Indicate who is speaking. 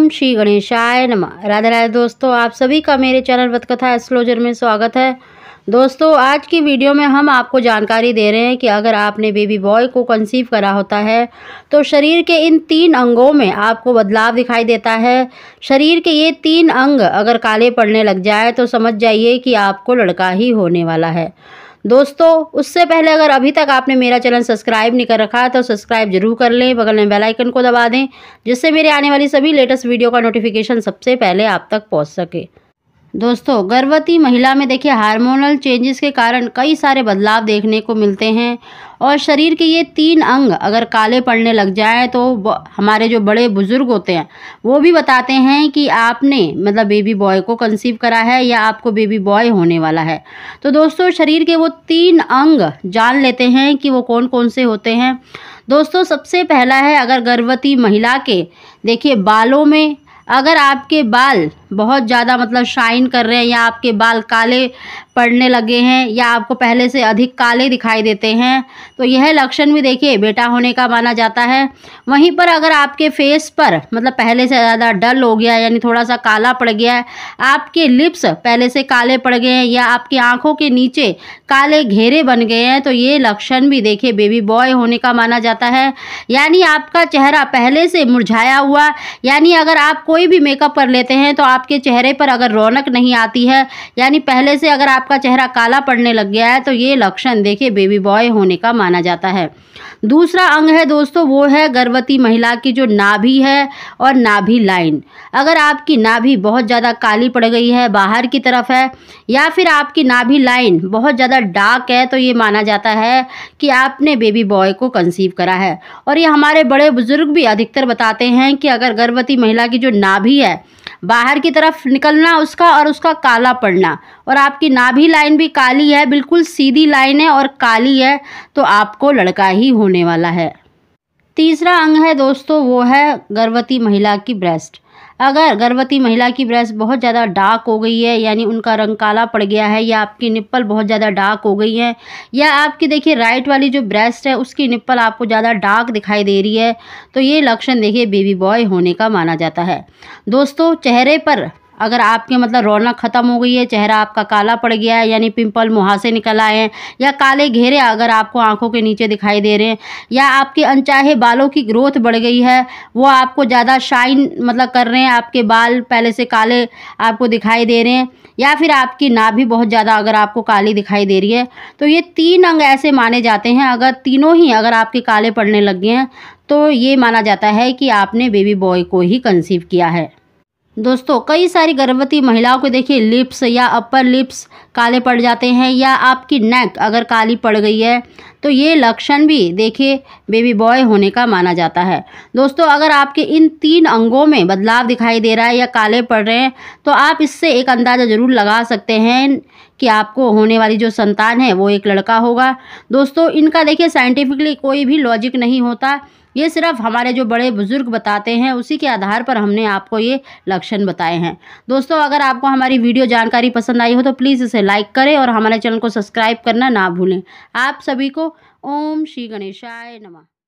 Speaker 1: ओम श्री गणेशाय नमः राधे राधे दोस्तों आप सभी का मेरे चैनल बतकथा एस्ट्रोलॉजर में स्वागत है दोस्तों आज की वीडियो में हम आपको जानकारी दे रहे हैं कि अगर आपने बेबी बॉय को कंसीव करा होता है तो शरीर के इन तीन अंगों में आपको बदलाव दिखाई देता है शरीर के ये तीन अंग अगर काले पड़ने लग जाए तो समझ जाइए कि आपको लड़का ही होने वाला है दोस्तों उससे पहले अगर अभी तक आपने मेरा चैनल सब्सक्राइब नहीं कर रखा है तो सब्सक्राइब जरूर कर लें बगल में बेल आइकन को दबा दें जिससे मेरे आने वाली सभी लेटेस्ट वीडियो का नोटिफिकेशन सबसे पहले आप तक पहुंच सके दोस्तों गर्भवती महिला में देखिए हार्मोनल चेंजेस के कारण कई सारे बदलाव देखने को मिलते हैं और शरीर के ये तीन अंग अगर काले पड़ने लग जाएँ तो हमारे जो बड़े बुज़ुर्ग होते हैं वो भी बताते हैं कि आपने मतलब बेबी बॉय को कंसीव करा है या आपको बेबी बॉय होने वाला है तो दोस्तों शरीर के वो तीन अंग जान लेते हैं कि वो कौन कौन से होते हैं दोस्तों सबसे पहला है अगर गर्भवती महिला के देखिए बालों में अगर आपके बाल बहुत ज़्यादा मतलब शाइन कर रहे हैं या आपके बाल काले पड़ने लगे हैं या आपको पहले से अधिक काले दिखाई देते हैं तो यह लक्षण भी देखिए बेटा होने का माना जाता है वहीं पर अगर आपके फेस पर मतलब पहले से ज़्यादा डल हो गया यानी थोड़ा सा काला पड़ गया है आपके लिप्स पहले से काले पड़ गए हैं या आपकी आँखों के नीचे काले घेरे बन गए हैं तो ये लक्षण भी देखिए बेबी बॉय होने का माना जाता है यानी आपका चेहरा पहले से मुरझाया हुआ यानी अगर आप कोई भी मेकअप कर लेते हैं तो आप आपके चेहरे पर अगर रौनक नहीं आती है यानी पहले से अगर आपका चेहरा काला पड़ने लग गया है तो ये लक्षण देखिए बेबी बॉय होने का माना जाता है दूसरा अंग है दोस्तों वो है गर्भवती महिला की जो नाभि है और नाभि लाइन अगर आपकी नाभि बहुत ज़्यादा काली पड़ गई है बाहर की तरफ है या फिर आपकी नाभि लाइन बहुत ज़्यादा डार्क है तो ये माना जाता है कि आपने बेबी बॉय को कंसीव करा है और ये हमारे बड़े बुज़ुर्ग भी अधिकतर बताते हैं कि अगर गर्भवती महिला की जो नाभि है बाहर की तरफ निकलना उसका और उसका काला पड़ना और आपकी नाभि लाइन भी काली है बिल्कुल सीधी लाइन है और काली है तो आपको लड़का ही होने वाला है तीसरा अंग है दोस्तों वो है गर्भवती महिला की ब्रेस्ट अगर गर्भवती महिला की ब्रेस्ट बहुत ज़्यादा डार्क हो गई है यानी उनका रंग काला पड़ गया है या आपकी निप्पल बहुत ज़्यादा डार्क हो गई है या आपकी देखिए राइट वाली जो ब्रेस्ट है उसकी निप्पल आपको ज़्यादा डार्क दिखाई दे रही है तो ये लक्षण देखिए बेबी बॉय होने का माना जाता है दोस्तों चेहरे पर अगर आपके मतलब रौनक ख़त्म हो गई है चेहरा आपका काला पड़ गया है यानी पिंपल मुहासे निकल आए हैं या काले घेरे अगर आपको आंखों के नीचे दिखाई दे रहे हैं या आपके अनचाहे बालों की ग्रोथ बढ़ गई है वो आपको ज़्यादा शाइन मतलब कर रहे हैं आपके बाल पहले से काले आपको दिखाई दे रहे हैं या फिर आपकी भी बहुत ज़्यादा अगर आपको काली दिखाई दे रही है तो ये तीन अंग ऐसे माने जाते हैं अगर तीनों ही अगर आपके काले पड़ने लग गए हैं तो ये माना जाता है कि आपने बेबी बॉय को ही कंसीव किया है दोस्तों कई सारी गर्भवती महिलाओं को देखिए लिप्स या अपर लिप्स काले पड़ जाते हैं या आपकी नेक अगर काली पड़ गई है तो ये लक्षण भी देखिए बेबी बॉय होने का माना जाता है दोस्तों अगर आपके इन तीन अंगों में बदलाव दिखाई दे रहा है या काले पड़ रहे हैं तो आप इससे एक अंदाज़ा ज़रूर लगा सकते हैं कि आपको होने वाली जो संतान है वो एक लड़का होगा दोस्तों इनका देखिए साइंटिफिकली कोई भी लॉजिक नहीं होता ये सिर्फ हमारे जो बड़े बुज़ुर्ग बताते हैं उसी के आधार पर हमने आपको ये लक्षण बताए हैं दोस्तों अगर आपको हमारी वीडियो जानकारी पसंद आई हो तो प्लीज़ इसे लाइक करें और हमारे चैनल को सब्सक्राइब करना ना भूलें आप सभी को ओम श्री गणेशाय नमः